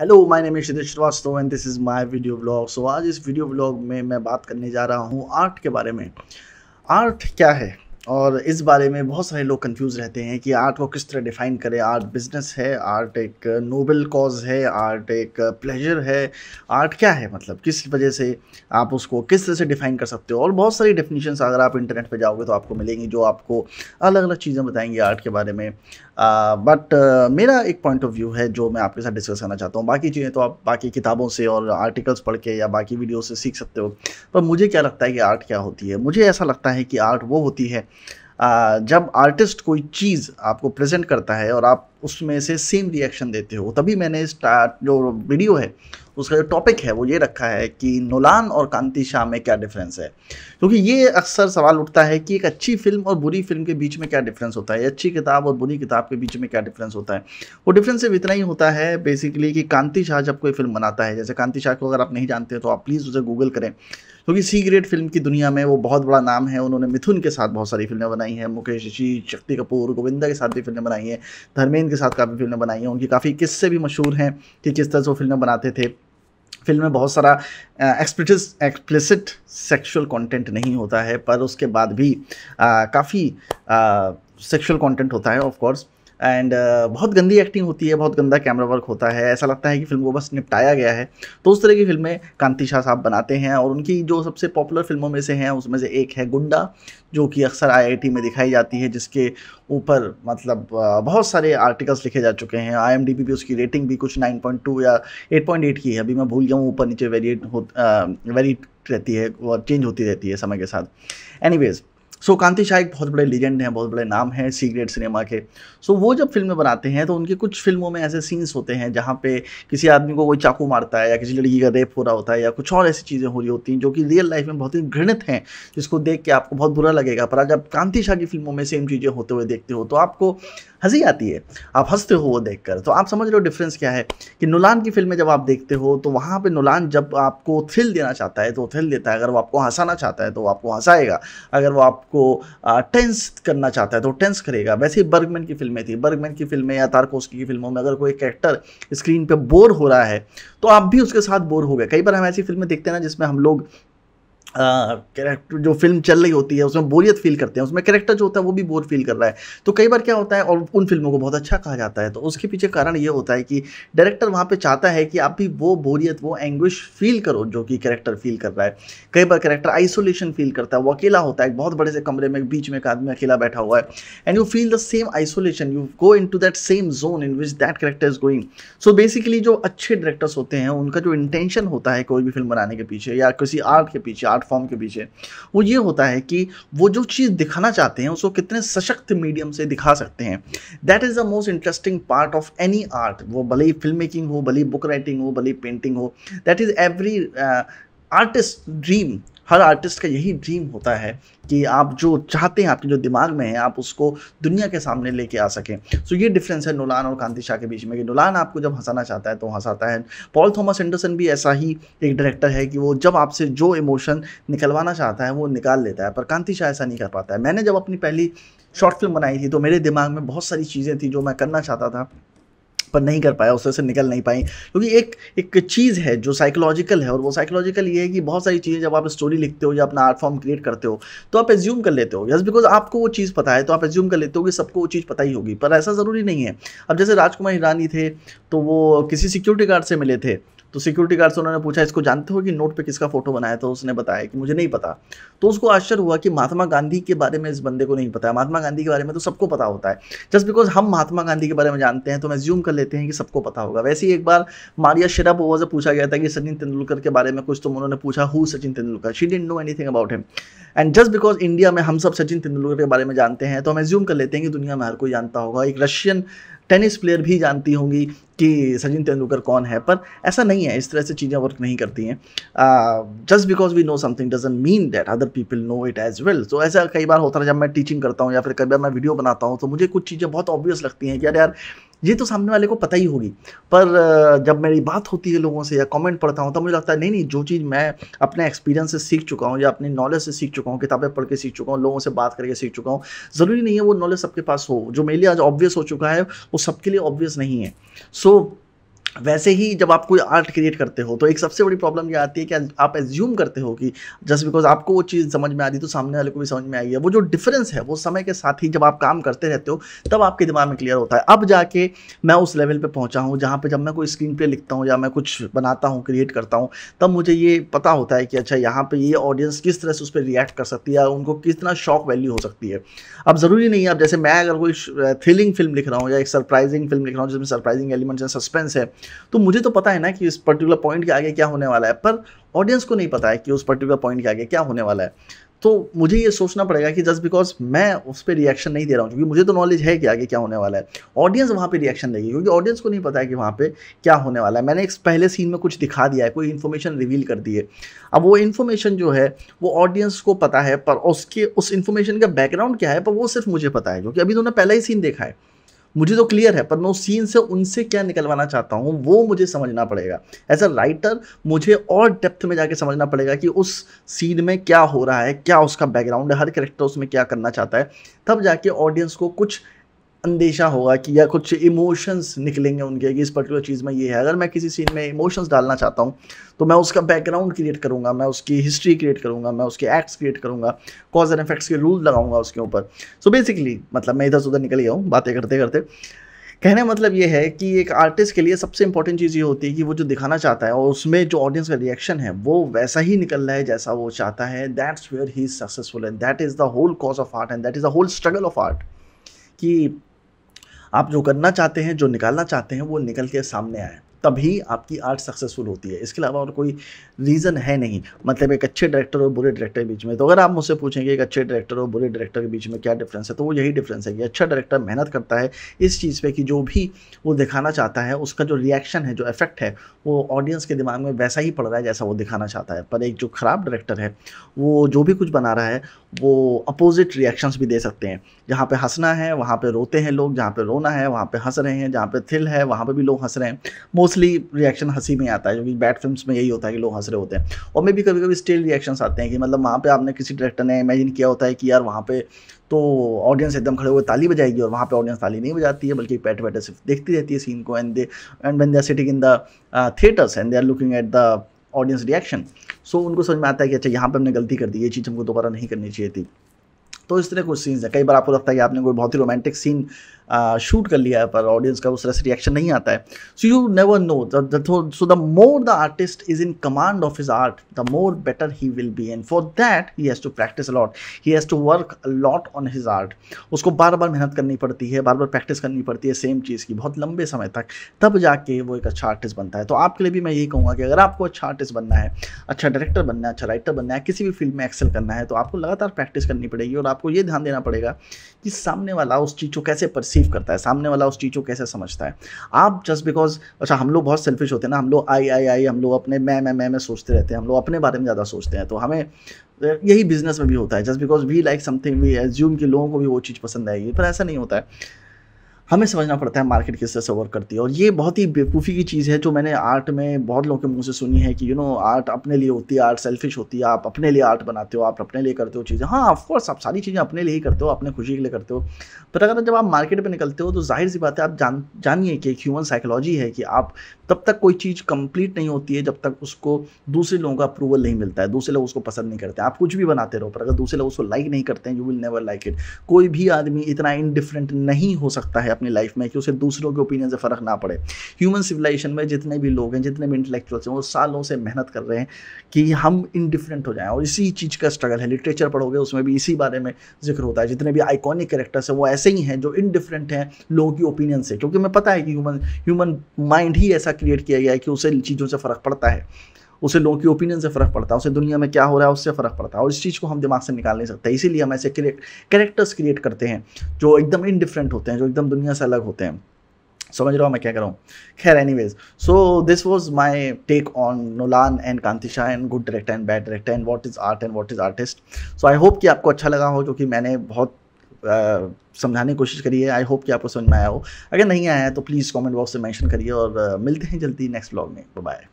hello my name is Srivastava and this is my video blog so आज इस video blog में मैं बात करने जा रहा हूँ आर्ट के बारे में आर्ट क्या है और इस बारे में बहुत सारे लोग कंफ्यूज रहते हैं कि आर्ट को किस तरह डिफ़ाइन करें आर्ट बिजनेस है आर्ट एक नोबल कॉज है आर्ट एक प्लेजर है आर्ट क्या है मतलब किस वजह से आप उसको किस तरह से डिफ़ाइन कर सकते हो और बहुत सारी डेफिनेशंस अगर आप इंटरनेट पे जाओगे तो आपको मिलेंगी जो आपको अलग अलग चीज़ें बताएंगी आर्ट के बारे में बट मेरा एक पॉइंट ऑफ व्यू है जो मैं आपके साथ डिस्कस करना चाहता हूँ बाकी चीज़ें तो आप बाकी किताबों से और आर्टिकल्स पढ़ के या बाकी वीडियो से सीख सकते हो पर मुझे क्या लगता है कि आर्ट क्या होती है मुझे ऐसा लगता है कि आर्ट वो होती है जब आर्टिस्ट कोई चीज़ आपको प्रेजेंट करता है और आप उसमें से सेम रिएक्शन देते हो तभी मैंने इस जो वीडियो है उसका जो टॉपिक है वो ये रखा है कि नोलान और कांति शाह में क्या डिफरेंस है क्योंकि ये अक्सर सवाल उठता है कि एक अच्छी फिल्म और बुरी फिल्म के बीच में क्या डिफरेंस होता है अच्छी किताब और बुरी किताब के बीच में क्या डिफरेंस होता है वो डिफरेंस सिर्फ इतना ही होता है बेसिकली कि कांति शाह जब कोई फिल्म बनाता है जैसे कांति शाह को अगर आप नहीं जानते तो आप प्लीज़ उसे गूगल करें क्योंकि सी ग्रेट फिल्म की दुनिया में वो बहुत बड़ा नाम है उन्होंने मिथुन के साथ बहुत सारी फिल्में बनाई हैं मुकेश ऋषि शक्ति कपूर गोविंदा के साथ भी फिल्में बनाई हैं धर्मेंद्र के साथ काफ़ी फिल्में बनाई हैं उनकी काफ़ी किस्से भी मशहूर हैं कि किस तरह से वो फिल्में बनाते थे फिल्म में बहुत सारा एक्सप्लिस एक्सप्लिसिट सेक्सुअल कंटेंट नहीं होता है पर उसके बाद भी काफ़ी सेक्सुअल कंटेंट होता है ऑफ कोर्स एंड uh, बहुत गंदी एक्टिंग होती है बहुत गंदा कैमरा वर्क होता है ऐसा लगता है कि फिल्म को बस निपटाया गया है तो उस तरह की फिल्में कांति शाह साहब बनाते हैं और उनकी जो सबसे पॉपुलर फिल्मों में से हैं उसमें से एक है गुंडा जो कि अक्सर आईआईटी में दिखाई जाती है जिसके ऊपर मतलब uh, बहुत सारे आर्टिकल्स लिखे जा चुके हैं आईएमडीबी भी उसकी रेटिंग भी कुछ टू या एट की है अभी मैं भूल गया हूँ ऊपर नीचे वेरिएट हो वेरिएट uh, रहती है और चेंज होती रहती है समय के साथ एनीवेज़ सो कांति शाह एक बहुत बड़े लीजेंड हैं बहुत बड़े नाम हैं सीग्रेट सिनेमा के सो वो जब फिल्में बनाते हैं तो उनके कुछ फिल्मों में ऐसे सीन्स होते हैं जहाँ पे किसी आदमी को कोई चाकू मारता है या किसी लड़की का रेप हो रहा होता है या कुछ और ऐसी चीज़ें हो रही होती हैं जो कि रियल लाइफ में बहुत ही घृणित हैं जिसको देख के आपको बहुत बुरा लगेगा पर जब कांति शाह की फिल्मों में सेम चीज़ें होते हुए देखते हो तो आपको हंसी आती है आप हंसते हो वो देख कर तो आप समझ रहे हो डिफरेंस क्या है कि नुलान की फिल्में जब आप देखते हो तो वहाँ पर नुलान जब आपको थ्रिल देना चाहता है तो थ्रिल देता है अगर वो आपको हंसाना चाहता है तो वो आपको हंसाएगा अगर वो आप को टेंस करना चाहता है तो टेंस करेगा वैसे ही बर्गमैन की फिल्में थी बर्गमैन की फिल्में या तारकोस्की की फिल्मों में अगर कोई कैरेक्टर स्क्रीन पर बोर हो रहा है तो आप भी उसके साथ बोर हो गए कई बार हम ऐसी फिल्में देखते हैं ना जिसमें हम लोग कैरेक्टर जो फिल्म चल रही होती है उसमें बोरियत फील करते हैं उसमें कैरेक्टर जो होता है वो भी बोर फील कर रहा है तो कई बार क्या होता है और उन फिल्मों को बहुत अच्छा कहा जाता है तो उसके पीछे कारण ये होता है कि डायरेक्टर वहाँ पे चाहता है कि आप भी वो बोरियत वो एंग्विश फील करो जो कि कैरेक्टर फील कर रहा है कई बार कैरेक्टर आइसोलेशन फील करता है वो अकेला होता है बहुत बड़े से कमरे में बीच में एक आदमी अकेला बैठा हुआ है and you feel the same isolation you go into that same zone in which that character is going so basically जो अच्छे डायरेक्टर्स होते हैं उनका जो इंटेंशन होता है कोई भी फिल्म बनाने के पीछे या किसी आर्ट के पीछे आर्ट प्लेटफॉर्म के पीछे वो ये होता है कि वो जो चीज़ दिखाना चाहते हैं उसको कितने सशक्त मीडियम से दिखा सकते हैं that is the most interesting part of any art वो भले ही फिल्म मेकिंग हो भले बुक राइटिंग हो भले पेंटिंग हो that is every artist dream हर आर्टिस्ट का यही ड्रीम होता है कि आप जो चाहते हैं आपके जो दिमाग में है आप उसको दुनिया के सामने लेके आ सकें सो so ये डिफरेंस है नोलान और कांति शाह के बीच में कि नोलान आपको जब हंसाना चाहता है तो हंसाता है पॉल थॉमस एंडरसन भी ऐसा ही एक डायरेक्टर है कि वो जब आपसे जो इमोशन निकलवाना चाहता है वो निकाल लेता है पर कांति शाह ऐसा नहीं कर पाता है मैंने जब अपनी पहली शॉर्ट फिल्म बनाई थी तो मेरे दिमाग में बहुत सारी चीज़ें थी जो मैं करना चाहता था पर नहीं कर पाया उससे निकल नहीं पाई क्योंकि एक एक चीज़ है जो साइकोलॉजिकल है और वो साइकोलॉजिकल ये है कि बहुत सारी चीज़ें जब आप स्टोरी लिखते हो या अपना आर्ट फॉर्म क्रिएट करते हो तो आप एज्यूम कर लेते हो यस बिकॉज आपको वो चीज़ पता है तो आप एज्यूम कर लेते हो कि सबको वो चीज़ पता ही होगी पर ऐसा ज़रूरी नहीं है अब जैसे राजकुमार ईरानी थे तो वो किसी सिक्योरिटी गार्ड से मिले थे तो सिक्योरिटी गार्ड से उन्होंने पूछा इसको जानते हो कि नोट पे किसका फोटो बनाया था उसने बताया कि मुझे नहीं पता तो उसको आश्चर्य हुआ कि महात्मा गांधी के बारे में इस बंदे को नहीं पता है महात्मा गांधी के बारे में तो सबको पता होता है जस्ट बिकॉज हम महात्मा गांधी के बारे में जानते हैं तो मैं ज्यूम कर लेते हैं कि सबको पता होगा वैसे ही एक बार मारिया बोवा से पूछा गया था कि सचिन तेंदुलकर के बारे में कुछ तो उन्होंने पूछा who Sachin Tendulkar she didn't know anything about him and just because India में हम सब सचिन तेंदुलकर के बारे में जानते हैं तो हम एज्यूम कर लेते हैं कि दुनिया में हर कोई जानता होगा एक रशियन टेनिस प्लेयर भी जानती होंगी कि सचिन तेंदुलकर कौन है पर ऐसा नहीं है इस तरह से चीज़ें वर्क नहीं करती हैं just because we know something doesn't mean that other people know it as well so ऐसा कई बार होता है जब मैं टीचिंग करता हूँ या फिर कई बार मैं वीडियो बनाता हूँ तो मुझे कुछ चीज़ें बहुत ऑब्वियस लगती हैं कि यार यार ये तो सामने वाले को पता ही होगी पर जब मेरी बात होती है लोगों से या कमेंट पढ़ता हूँ तब तो मुझे लगता है नहीं नहीं जो चीज़ मैं अपने एक्सपीरियंस से सीख चुका हूँ या अपने नॉलेज से सीख चुका हूँ किताबें पढ़ के सीख चुका हूँ लोगों से बात करके सीख चुका हूँ ज़रूरी नहीं है वो नॉलेज सबके पास हो जो मेरे लिए आज ऑब्वियस हो चुका है वो सबके लिए ऑब्वियस नहीं है सो so, वैसे ही जब आप कोई आर्ट क्रिएट करते हो तो एक सबसे बड़ी प्रॉब्लम ये आती है कि आप एज्यूम करते हो कि जस्ट बिकॉज आपको वो चीज़ समझ में आ रही तो सामने वाले को भी समझ में आई है वो जो डिफरेंस है वो समय के साथ ही जब आप काम करते रहते हो तब आपके दिमाग में क्लियर होता है अब जाके मैं उस लेवल पर पहुँचा हूँ जहाँ पर जब मैं कोई स्क्रीन पर लिखता हूँ या मैं कुछ बनाता हूँ क्रिएट करता हूँ तब मुझे ये पता होता है कि अच्छा यहाँ पर ये ऑडियंस किस तरह से उस पर रिएक्ट कर सकती है उनको कितना शॉक वैल्यू हो सकती है अब ज़रूरी नहीं है अब जैसे मैं अगर कोई थ्रिलिंग फिल्म लिख रहा हूँ या एक सरप्राइजिंग फिल्म लिख रहा हूँ जिसमें सरप्राइजिंग एलिमेंट्स हैं सस्पेंस है तो मुझे तो पता है ना कि इस पर्टिकुलर पॉइंट के आगे क्या होने वाला है पर ऑडियंस को नहीं पता है कि उस पर्टिकुलर पॉइंट के आगे क्या होने वाला है तो मुझे ये सोचना पड़ेगा कि जस्ट बिकॉज मैं उस पर रिएक्शन नहीं दे रहा हूँ क्योंकि मुझे तो नॉलेज है कि आगे क्या होने वाला है ऑडियंस वहाँ पे रिएक्शन देगी क्योंकि ऑडियंस को नहीं पता है कि वहाँ पे क्या होने वाला है मैंने एक पहले सीन में कुछ दिखा दिया है कोई इन्फॉर्मेशन रिवील कर दी है अब वो इन्फॉर्मेशन जो है वो ऑडियंस को पता है पर उसके उस इन्फॉर्मेशन का बैकग्राउंड क्या है पर वो सिर्फ मुझे पता है क्योंकि अभी तो उन्होंने पहला ही सीन देखा है मुझे तो क्लियर है पर मैं उस सीन से उनसे क्या निकलवाना चाहता हूँ वो मुझे समझना पड़ेगा एज अ राइटर मुझे और डेप्थ में जाके समझना पड़ेगा कि उस सीन में क्या हो रहा है क्या उसका बैकग्राउंड है हर करेक्टर उसमें क्या करना चाहता है तब जाके ऑडियंस को कुछ अंदेशा होगा कि या कुछ इमोशंस निकलेंगे उनके कि इस पर्टिकुलर चीज़ में ये है अगर मैं किसी सीन में इमोशंस डालना चाहता हूँ तो मैं उसका बैकग्राउंड क्रिएट करूँगा मैं उसकी हिस्ट्री क्रिएट करूँगा मैं उसके एक्ट्स क्रिएट करूँगा कॉज एंड इफेक्ट्स के रूल लगाऊंगा उसके ऊपर सो बेसिकली मतलब मैं इधर से उधर निकल गया हूँ बातें करते करते कहने मतलब ये है कि एक आर्टिस्ट के लिए सबसे इंपॉर्टेंट चीज़ ये होती है कि वो जो दिखाना चाहता है और उसमें जो ऑडियंस का रिएक्शन है वो वैसा ही निकल रहा है जैसा वो चाहता है that's where he is successful and that is the whole cause of art and that is the whole struggle of art कि आप जो करना चाहते हैं जो निकालना चाहते हैं वो निकल के सामने आए तभी आपकी आर्ट सक्सेसफुल होती है इसके अलावा और कोई रीज़न है नहीं मतलब एक अच्छे डायरेक्टर और बुरे डायरेक्टर के बीच में तो अगर आप मुझसे पूछेंगे एक अच्छे डायरेक्टर और बुरे डायरेक्टर के बीच में क्या डिफरेंस है तो वो यही डिफरेंस है कि अच्छा डायरेक्टर मेहनत करता है इस चीज़ पर कि जो भी वो दिखाना चाहता है उसका जो रिएक्शन है जो इफेक्ट है वो ऑडियंस के दिमाग में वैसा ही पड़ रहा है जैसा वो दिखाना चाहता है पर एक जो ख़राब डायरेक्टर है वो जो भी कुछ बना रहा है वो अपोजिट रिएक्शंस भी दे सकते हैं जहाँ पे हंसना है वहाँ पे रोते हैं लोग जहाँ पे रोना है वहाँ पे हंस रहे हैं जहाँ पे थ्रिल है वहाँ पे भी लोग हंस रहे हैं मोस्टली रिएक्शन हंसी में आता है जो कि बैड फिल्म में यही होता है कि लोग हंस रहे होते हैं और मे भी कभी कभी स्टिल रिएक्शन आते हैं कि मतलब वहाँ पर आपने किसी डायरेक्टर ने इमेजिन किया होता है कि यार वहाँ पर तो ऑडियंस एकदम खड़े हुए ताली बजाएगी और वहाँ पे ऑडियंस ताली नहीं बजाती है बल्कि बैठे बैठे सिर्फ देखती रहती है सीन को and they and when they are sitting in the theatres and they are looking at the audience reaction so उनको समझ में आता है कि अच्छा यहाँ पे हमने गलती कर दी ये चीज़ हमको दोबारा नहीं करनी चाहिए थी तो इस तरह कुछ सीन्स हैं कई बार आपको लगता है कि आपने कोई बहुत ही रोमांटिक सीन शूट कर लिया है पर ऑडियंस का उस तरह से रिएक्शन नहीं आता है so you never know so the more the artist is in command of his art the more better he will be and for that he has to practise a lot he has to work a lot on his art उसको बार बार मेहनत करनी पड़ती है बार बार practice करनी पड़ती है same चीज़ की बहुत लंबे समय तक तब जाके वो एक अच्छा आर्टिस्ट बनता है तो आपके लिए भी मैं यही कहूँगा कि अगर आपको अच्छा आर्टिस्ट बनना है अच्छा डायरेक्टर बनना है अच्छा राइटर बनना है किसी भी फील्ड में एक्सेल करना है तो आपको लगातार प्रैक्टिस करनी पड़ेगी और आपको ये ध्यान देना पड़ेगा कि सामने वाला उस चीज़ को कैसे परसीव परसीव करता है सामने वाला उस चीज़ को कैसे समझता है आप जस्ट बिकॉज अच्छा हम लोग बहुत सेल्फिश होते हैं ना हम लोग आई आई आई हम लोग अपने मैं मैं मैं मैं सोचते रहते हैं हम लोग अपने बारे में ज़्यादा सोचते हैं तो हमें यही बिजनेस में भी होता है just because we like something we assume कि लोगों को भी वो चीज़ पसंद आएगी पर ऐसा नहीं होता है हमें समझना पड़ता है मार्केट किस तरह से वर्क करती है और ये बहुत ही बेवकूफ़ी की चीज़ है जो मैंने आर्ट में बहुत लोगों के मुंह से सुनी है कि यू नो आर्ट अपने लिए होती है आर्ट सेल्फिश होती है आप अपने लिए आर्ट बनाते हो आप अपने लिए करते हो चीज़ें हाँ ऑफकोर्स आप सारी चीज़ें अपने लिए ही करते हो अपने खुशी के लिए करते हो पर अगर जब आप मार्केट में निकलते हो तो जाहिर सी बात है आप जान जानिए कि एक ह्यूमन साइकोलॉजी है कि आप तब तक कोई चीज़ कंप्लीट नहीं होती है जब तक उसको दूसरे लोगों का अप्रूवल नहीं मिलता है दूसरे लोग उसको पसंद नहीं करते आप कुछ भी बनाते रहो पर अगर दूसरे लोग उसको लाइक नहीं करते हैं you will never like it कोई भी आदमी इतना इनडिफरेंट नहीं हो सकता है अपनी लाइफ में कि उसे दूसरों के ओपिनियन से फ़र्क ना पड़े ह्यूमन सिविलाइजेशन में जितने भी लोग हैं जितने भी इंटेलेक्चुअल्स हैं वो सालों से मेहनत कर रहे हैं कि हम इनडिफरेंट हो जाएं और इसी चीज़ का स्ट्रगल है लिटरेचर पढ़ोगे उसमें भी इसी बारे में जिक्र होता है जितने भी आइकॉनिक करेक्टर्स हैं वो ऐसे ही हैं जो इनडिफरेंट हैं लोगों की ओपिनियन से क्योंकि हमें पता है कि ह्यूमन ह्यूमन माइंड ही ऐसा क्रिएट किया गया है कि उसे चीज़ों से फ़र्क पड़ता है उसे लोगों की ओपिनियन से फ़र्क पड़ता है उसे दुनिया में क्या हो रहा है उससे फ़र्क पड़ता है और इस चीज़ को हम दिमाग से निकाल नहीं सकते इसीलिए हम ऐसे करेक्टर्स क्रिएट करते हैं जो एकदम इनडिफरेंट होते हैं जो एकदम दुनिया से अलग होते हैं समझ रहा हूँ मैं क्या कर रहा हूँ खैर anyways so this was my take on Nolan and कांतिशा and good director and bad director and what is art and what is artist so I hope कि आपको अच्छा लगा हो जो कि मैंने बहुत Uh, समझाने की कोशिश करी है आई होप कि आपको समझ में आया हो अगर नहीं आया है तो प्लीज़ कॉमेंट बॉक्स से मैंशन करिए और uh, मिलते हैं जल्दी नेक्स्ट ब्लॉग में बाय